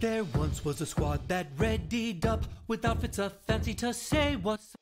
There once was a squad that readied up with outfits of fancy to say what's